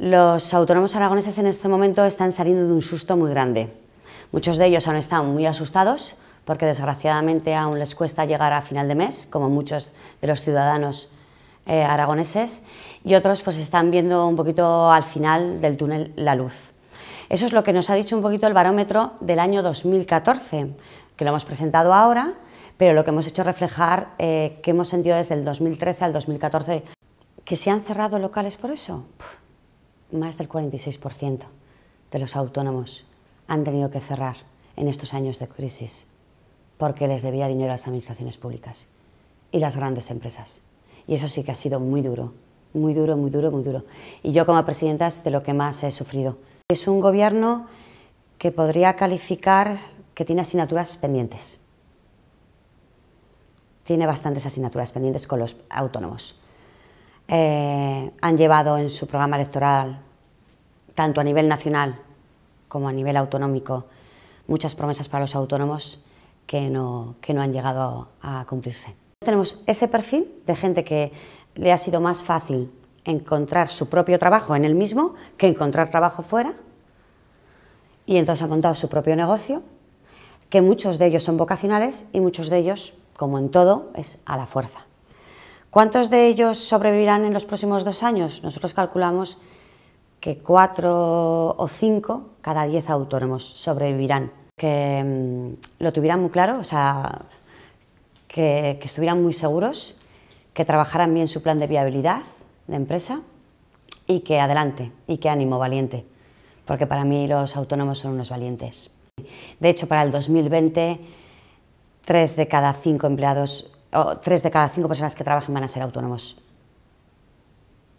Los autónomos aragoneses en este momento están saliendo de un susto muy grande. Muchos de ellos aún están muy asustados porque desgraciadamente aún les cuesta llegar a final de mes, como muchos de los ciudadanos eh, aragoneses, y otros pues están viendo un poquito al final del túnel la luz. Eso es lo que nos ha dicho un poquito el barómetro del año 2014, que lo hemos presentado ahora, pero lo que hemos hecho reflejar eh, que hemos sentido desde el 2013 al 2014. ¿Que se han cerrado locales por eso? más del 46% de los autónomos han tenido que cerrar en estos años de crisis porque les debía dinero a las administraciones públicas y las grandes empresas. Y eso sí que ha sido muy duro, muy duro, muy duro, muy duro. Y yo como presidenta es de lo que más he sufrido. Es un gobierno que podría calificar que tiene asignaturas pendientes. Tiene bastantes asignaturas pendientes con los autónomos. Eh, han llevado en su programa electoral, tanto a nivel nacional como a nivel autonómico, muchas promesas para los autónomos que no, han llegado a, cumplirse. Tenemos ese perfil de gente que le ha sido más fácil encontrar su propio trabajo en el mismo que encontrar trabajo fuera. Y entonces ha montado su propio negocio, que muchos de ellos son vocacionales y muchos de ellos, como en todo, es a la fuerza. ¿Cuántos de ellos sobrevivirán en los próximos dos años? Nosotros calculamos que cuatro o cinco cada diez autónomos sobrevivirán. Que mm, lo tuvieran muy claro, o sea, que, que estuvieran muy seguros, que trabajaran bien su plan de viabilidad de empresa y que adelante, y que ánimo, valiente, porque para mí los autónomos son unos valientes. De hecho, para el 2020, tres de cada cinco empleados o tres de cada cinco personas que trabajen van a ser autónomos.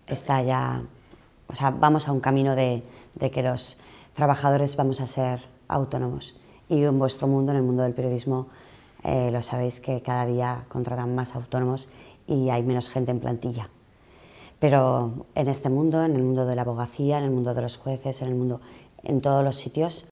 Está ya, vamos a un camino de, que los trabajadores vamos a ser autónomos. Y en vuestro mundo, en el mundo del periodismo, eh, lo sabéis que cada día contratan más autónomos y hay menos gente en plantilla. Pero en este mundo, en el mundo de la abogacía, en el mundo de los jueces, en el mundo, en todos los sitios,